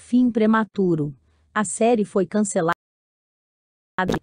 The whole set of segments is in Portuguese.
Fim prematuro. A série foi cancelada,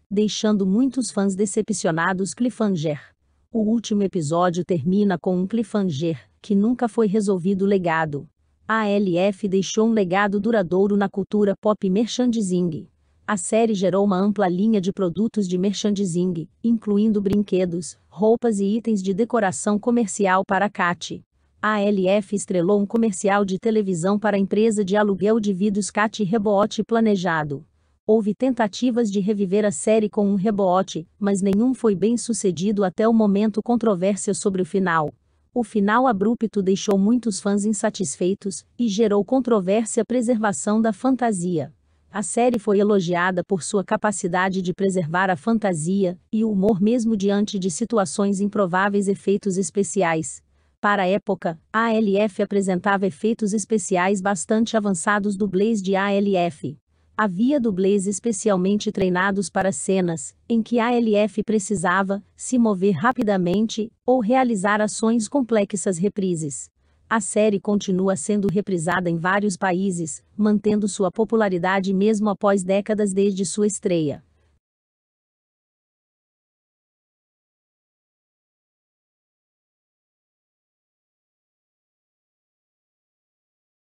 deixando muitos fãs decepcionados cliffhanger. O último episódio termina com um cliffhanger que nunca foi resolvido legado. A ALF deixou um legado duradouro na cultura pop merchandising. A série gerou uma ampla linha de produtos de merchandising, incluindo brinquedos, roupas e itens de decoração comercial para Kat. A ALF estrelou um comercial de televisão para a empresa de aluguel de vidros Cat Rebote planejado. Houve tentativas de reviver a série com um rebote, mas nenhum foi bem sucedido até o momento controvérsia sobre o final. O final abrupto deixou muitos fãs insatisfeitos e gerou controvérsia a preservação da fantasia. A série foi elogiada por sua capacidade de preservar a fantasia e o humor mesmo diante de situações improváveis efeitos especiais, para a época, a ALF apresentava efeitos especiais bastante avançados dublês de ALF. Havia dublês especialmente treinados para cenas em que a ALF precisava se mover rapidamente ou realizar ações complexas reprises. A série continua sendo reprisada em vários países, mantendo sua popularidade mesmo após décadas desde sua estreia.